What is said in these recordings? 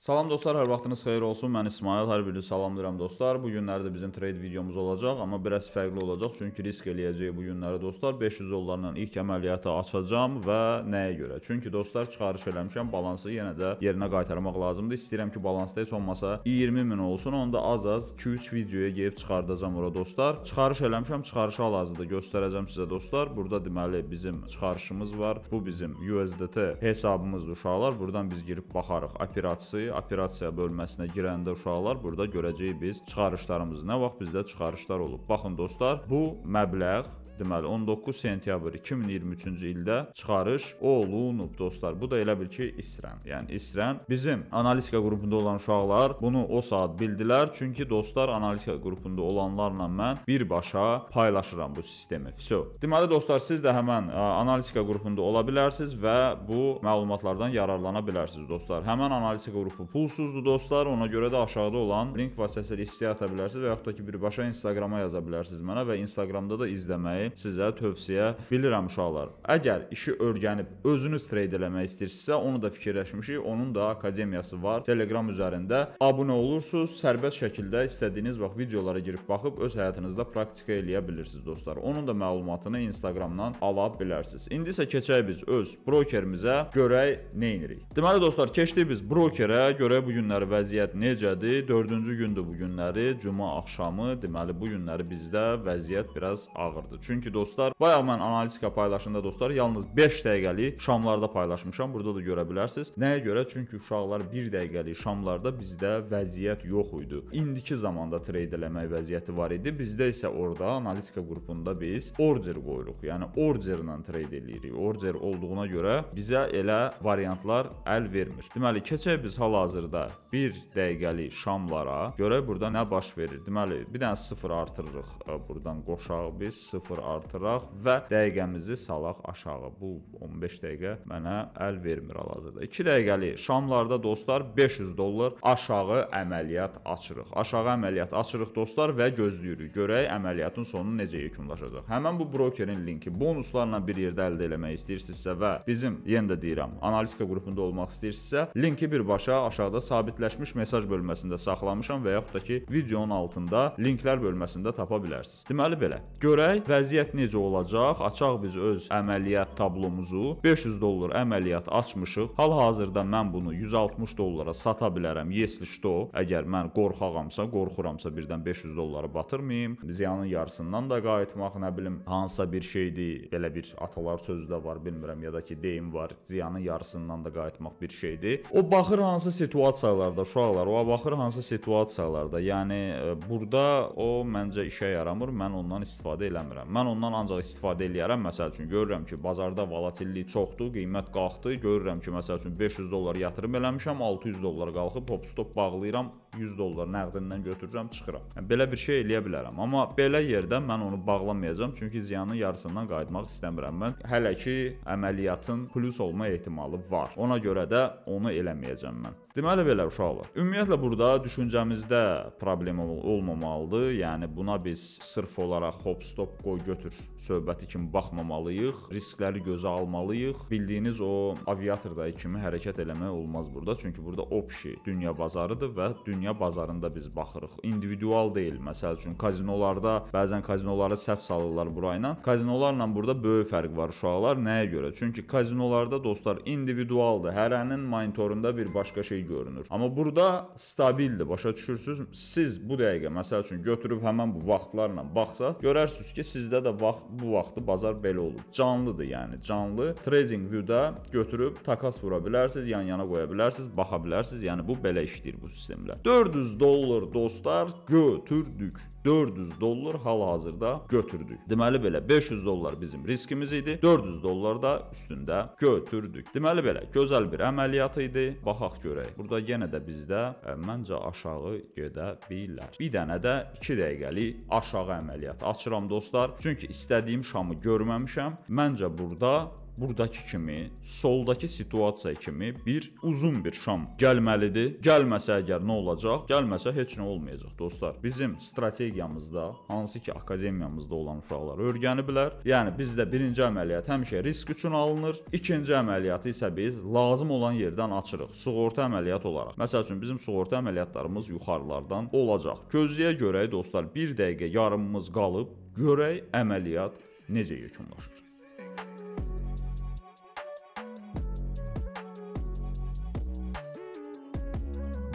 Salam dostlar, hər vaxtınız xeyir olsun. Mən İsmail, hər birinizi salamlayıram dostlar. Bu günlərdə bizim trade videomuz olacaq, amma biraz fərqli olacaq, çünki risk eləyəcəyik bu günləri dostlar. 500 dollarla ilk əməliyyatı açacağam və nəyə görə? Çünki dostlar çıxarış eləmişəm, balansı yenə də yerinə qaytarmaq lazımdır. İstəyirəm ki, balansda heç olmasa 20 min olsun, onu da az-az 2-3 videoya gedib çıxardacağam ora dostlar. Çıxarış eləmişəm, çıxarışı hal-hazırda göstərəcəm sizə dostlar. Burada deməli bizim çıxarışımız var. Bu bizim USDT hesabımızdır uşaqlar. Burdan biz girib baxarıq operasiyaya operasiya bölməsinə girəndə uşaqlar burada görəcəyik biz çıxarışlarımızı. Nə vaxt bizdə çıxarışlar olub. Baxın dostlar, bu məbləğ deməli 19 sentyabr 2023-cü ildə çıxarış olunub dostlar. Bu da elə bil ki, İsrən. Yəni İsrən bizim analitika qrupunda olan uşaqlar bunu o saat bildilər. Çünki dostlar analitika qrupunda olanlarla mən birbaşa paylaşıram bu sistemi. So. Deməli dostlar siz də həmin e, analitika qrupunda ola bilərsiniz və bu məlumatlardan yararlana bilərsiniz dostlar. Həmin analitika qrupu pulsuzdur dostlar. Ona görə də aşağıda olan link vasitəsilə istəyə ata bilərsiniz və yaxud da ki birbaşa Instagrama yaza bilərsiniz mənə və Instagramda da izləməyi etməyini sizə tövsiyə bilirəm uşaqlar. Əgər işi öyrənib özünüz trade eləmək istəyirsinizsə, onu da fikirləşmişik. Onun da akademiyası var. Telegram üzərində abunə olursunuz, sərbəst şəkildə istədiyiniz vaxt videolara girib baxıb öz həyatınızda praktika eləyə bilirsiniz dostlar. Onun da məlumatını Instagramdan ala bilərsiniz. İndi isə keçək biz öz brokerimizə görək nə edirik. Deməli dostlar, keçdik biz brokerə, görək bu günləri vəziyyət necədir? 4-cü gündür bu günləri, cuma axşamı. Deməli bu günləri bizdə vəziyyət biraz ağırdır. Çünki Çünki dostlar, bayaq mən analitika paylaşında dostlar yalnız 5 dəqiqəlik şamlarda paylaşmışam. Burada da görə bilərsiniz. Nəyə görə? Çünki uşaqlar 1 dəqiqəlik şamlarda bizdə vəziyyət yox idi. İndiki zamanda trade eləmək vəziyyəti var idi. Bizdə isə orada analitika qrupunda biz order qoyuruq. Yəni orderlə trade eləyirik. Order olduğuna görə bizə elə variantlar əl vermir. Deməli, keçək biz hal-hazırda 1 dəqiqəlik şamlara. Görək burada nə baş verir. Deməli, bir dənə 0 artırırıq. E, buradan qoşaq biz 0 artıraq və dəqiqəmizi salaq aşağı. Bu 15 dəqiqə mənə əl vermir hal-hazırda. 2 dəqiqəli şamlarda dostlar 500 dollar aşağı əməliyyat açırıq. Aşağı əməliyyat açırıq dostlar və gözləyirik. Görək əməliyyatın sonu necə yekunlaşacaq. Həmin bu brokerin linki bonuslarla bir yerdə əldə eləmək istəyirsinizsə və bizim yenə də deyirəm, analitika qrupunda olmaq istəyirsinizsə, linki birbaşa aşağıda sabitləşmiş mesaj bölməsində saxlamışam və yaxud da ki, videonun altında linklər bölməsində tapa bilərsiniz. Deməli belə. Görək vəzi vəziyyət necə olacaq? Açaq biz öz əməliyyat tablomuzu. 500 dollar əməliyyat açmışıq. Hal-hazırda mən bunu 160 dollara sata bilərəm. Yesli şto. Əgər mən qorxağamsa, qorxuramsa birdən 500 dolları batırmayım. Ziyanın yarısından da qayıtmaq, nə bilim, hansısa bir şeydir. Belə bir atalar sözü də var, bilmirəm ya da ki, deyim var. Ziyanın yarısından da qayıtmaq bir şeydir. O baxır hansı situasiyalarda uşaqlar, o baxır hansı situasiyalarda. Yəni e, burada o məncə işə yaramır. Mən ondan istifadə eləmirəm. Mən mən ondan ancaq istifadə eləyərəm. Məsəl üçün görürəm ki, bazarda volatillik çoxdur, qiymət qalxdı. Görürəm ki, məsəl üçün 500 dollar yatırım eləmişəm, 600 dollar qalxıb, hop stop bağlayıram, 100 dollar nəqdindən götürürəm, çıxıram. Yəni, belə bir şey eləyə bilərəm. Amma belə yerdə mən onu bağlamayacağam, çünki ziyanın yarısından qayıtmaq istəmirəm mən. Hələ ki əməliyyatın plus olma ehtimalı var. Ona görə də onu eləməyəcəm mən. Deməli belə uşaqlar. Ümumiyyətlə burada düşüncəmizdə problem olmamalıdır. Yəni buna biz sırf olaraq hop stop qoy götür söhbəti kimi baxmamalıyıq. Riskləri gözə almalıyıq. Bildiyiniz o aviatordakı kimi hərəkət eləmək olmaz burada. Çünki burada opşi dünya bazarıdır və dünya bazarında biz baxırıq. İndividual deyil. Məsəl üçün kazinolarda bəzən kazinolara səhv salırlar bura ilə. Kazinolarla burada böyük fərq var uşaqlar. Nəyə görə? Çünki kazinolarda dostlar individualdır. Hərənin monitorunda bir başqa şey görünür. Amma burada stabildir. Başa düşürsüz? Siz bu dəqiqə məsəl üçün götürüb həmin bu vaxtlarla baxsaq görərsiniz ki, sizdə bizdə də vaxt bu vaxtı bazar belə olub. Canlıdır, yəni canlı. Trading view-da götürüb takas vura bilərsiniz, yan-yana qoya bilərsiniz, baxa bilərsiniz. Yəni bu belə işləyir bu sistemlər. 400 dollar dostlar götürdük. 400 dollar hal-hazırda götürdük. Deməli belə 500 dollar bizim riskimiz idi. 400 dollar da üstündə götürdük. Deməli belə gözəl bir əməliyyat idi. Baxaq görək. Burada yenə də bizdə ə, e, məncə aşağı gedə bilər. Bir dənə də 2 dəqiqəlik aşağı əməliyyat açıram dostlar. Çünki istədiyim şamı görməmişəm. Məncə burada burdakı kimi, soldakı situasiya kimi bir uzun bir şam gəlməlidir. Gəlməsə əgər nə olacaq? Gəlməsə heç nə olmayacaq dostlar. Bizim strategiyamızda hansı ki akademiyamızda olan uşaqlar öyrəniblər. Yəni bizdə birinci əməliyyat həmişə risk üçün alınır. İkinci əməliyyatı isə biz lazım olan yerdən açırıq. Sığorta əməliyyat olaraq. Məsəl üçün bizim sığorta əməliyyatlarımız yuxarılardan olacaq. Gözləyə görək dostlar 1 dəqiqə yarımımız qalıb görək əməliyyat necə yekunlaşır.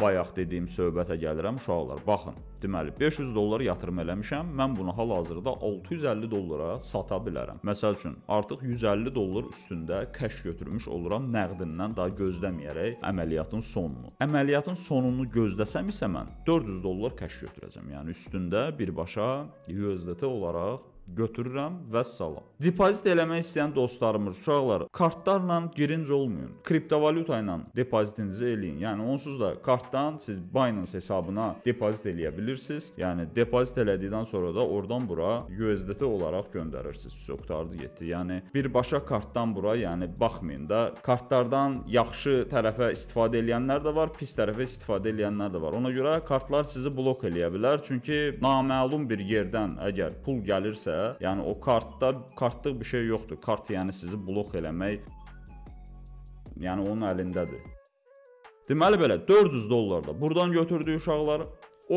bayaq dediyim söhbətə gəlirəm uşaqlar. Baxın, deməli 500 dollar yatırım eləmişəm. Mən bunu hal-hazırda 650 dollara sata bilərəm. Məsəl üçün, artıq 150 dollar üstündə cash götürmüş oluram nəqdindən daha gözləməyərək əməliyyatın sonunu. Əməliyyatın sonunu gözləsəm isə mən 400 dollar cash götürəcəm. Yəni üstündə birbaşa USDT olaraq götürürəm və salam. Depozit eləmək istəyən dostlarımız, uşaqlar, kartlarla girinc olmayın. Kriptovalyuta ilə depozitinizi eləyin. Yəni onsuz da kartdan siz Binance hesabına depozit eləyə bilirsiniz. Yəni depozit elədikdən sonra da oradan bura USDT olaraq göndərirsiniz. Siz qurtardı getdi. Yəni birbaşa kartdan bura, yəni baxmayın da kartlardan yaxşı tərəfə istifadə edənlər də var, pis tərəfə istifadə edənlər də var. Ona görə kartlar sizi blok eləyə bilər. Çünki naməlum bir yerdən əgər pul gəlirsə eləsə, yəni o kartlar kartlıq bir şey yoxdur. Kart yəni sizi blok eləmək yəni onun əlindədir. Deməli belə 400 dollar da buradan götürdüyü uşaqlar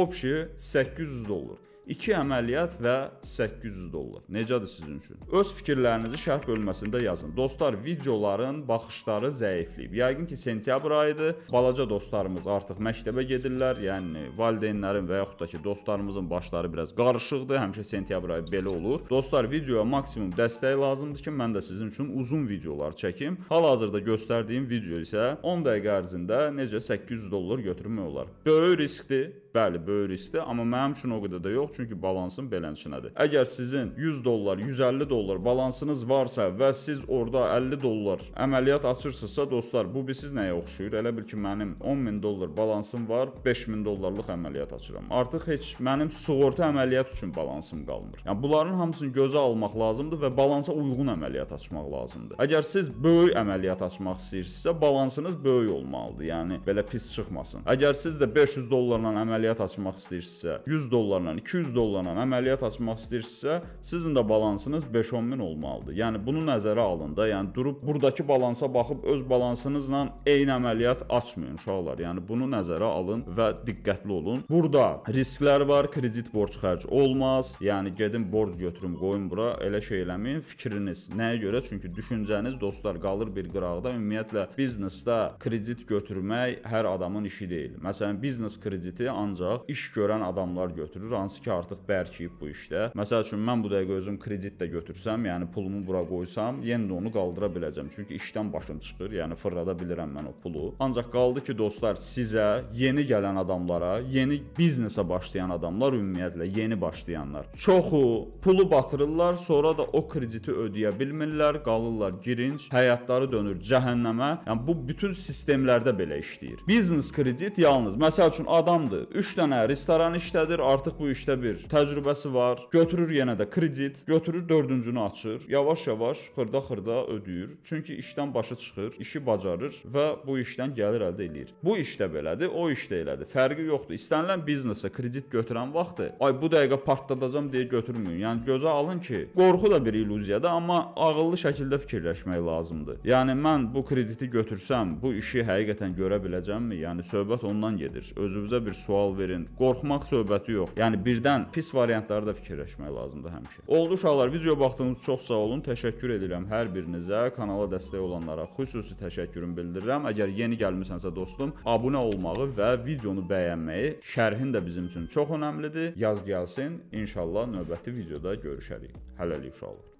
Opşi 800 dollar. 2 əməliyyat və 800 dollar. Necədir sizin üçün? Öz fikirlərinizi şərh bölməsində yazın. Dostlar, videoların baxışları zəifləyib. Yəqin ki, sentyabr ayıdır. Balaca dostlarımız artıq məktəbə gedirlər. Yəni valideynlərin və yaxud da ki, dostlarımızın başları biraz qarışıqdır. Həmişə sentyabr ayı belə olur. Dostlar, videoya maksimum dəstək lazımdır ki, mən də sizin üçün uzun videolar çəkim. Hal-hazırda göstərdiyim video isə 10 dəqiqə ərzində necə 800 dollar götürmək olar. Böyük riskdir. Bəli, böyük riskdir, amma mənim üçün o qədər də yox, çünki balansım belənchinədir. Əgər sizin 100 dollar, 150 dollar balansınız varsa və siz orada 50 dollar əməliyyat açırsınızsa, dostlar, bu biz nəyə oxşuyur? Elə bil ki, mənim 10 min dollar balansım var, 5000 dollarlıq əməliyyat açıram. Artıq heç mənim sığorta əməliyyat üçün balansım qalmır. Yəni bunların hamısını gözə almaq lazımdır və balansa uyğun əməliyyat açmaq lazımdır. Əgər siz böyük əməliyyat açmaq istəyirsinizsə, balansınız böyük olmalıdır. Yəni belə pis çıxmasın. Əgər siz də 500 dollarla əməliyyat əməliyyat açmaq istəyirsinizsə, 100 dollarla, 200 dollarla əməliyyat açmaq istəyirsinizsə, sizin də balansınız 5-10 min olmalıdır. Yəni bunu nəzərə alın da, yəni durub burdakı balansa baxıb öz balansınızla eyni əməliyyat açmayın uşaqlar. Yəni bunu nəzərə alın və diqqətli olun. Burada risklər var, kredit borc xərc olmaz. Yəni gedin borc götürüm, qoyun bura, elə şey eləməyin. Fikriniz nəyə görə? Çünki düşüncəniz dostlar qalır bir qırağda. Ümumiyyətlə biznesdə kredit götürmək hər adamın işi deyil. Məsələn, biznes krediti ancaq iş görən adamlar götürür, hansı ki artıq bərkiyib bu işdə. Məsəl üçün mən bu dəqiqə özüm kredit də götürsəm, yəni pulumu bura qoysam, yenə də onu qaldıra biləcəm. Çünki işdən başım çıxır, yəni fırlada bilirəm mən o pulu. Ancaq qaldı ki, dostlar, sizə yeni gələn adamlara, yeni biznesə başlayan adamlar ümumiyyətlə yeni başlayanlar. Çoxu pulu batırırlar, sonra da o krediti ödəyə bilmirlər, qalırlar girinc, həyatları dönür cəhənnəmə. Yəni bu bütün sistemlərdə belə işləyir. Biznes kredit yalnız məsəl üçün adamdır, 3 dənə restoran işlədir, artıq bu işdə bir təcrübəsi var. Götürür yenə də kredit, götürür 4-cünü açır. Yavaş-yavaş xırda-xırda ödəyir. Çünki işdən başı çıxır, işi bacarır və bu işdən gəlir əldə eləyir. Bu işdə belədir, o işdə elədir. Fərqi yoxdur. İstənilən biznesə kredit götürən vaxtı, ay bu dəqiqə partladacam deyə götürməyin. Yəni gözə alın ki, qorxu da bir illüziyadır, amma ağıllı şəkildə fikirləşmək lazımdır. Yəni mən bu krediti götürsəm, bu işi həqiqətən görə biləcəmmi? Yəni söhbət ondan gedir. Özünüzə bir sual sual verin. Qorxmaq söhbəti yox. Yəni birdən pis variantları da fikirləşmək lazımdır həmişə. Oldu uşaqlar, video baxdığınız çox sağ olun. Təşəkkür edirəm hər birinizə. Kanala dəstək olanlara xüsusi təşəkkürümü bildirirəm. Əgər yeni gəlmisənsə dostum, abunə olmağı və videonu bəyənməyi, şərhin də bizim üçün çox önəmlidir. Yaz gəlsin. İnşallah növbəti videoda görüşərik. Hələlik uşaqlar.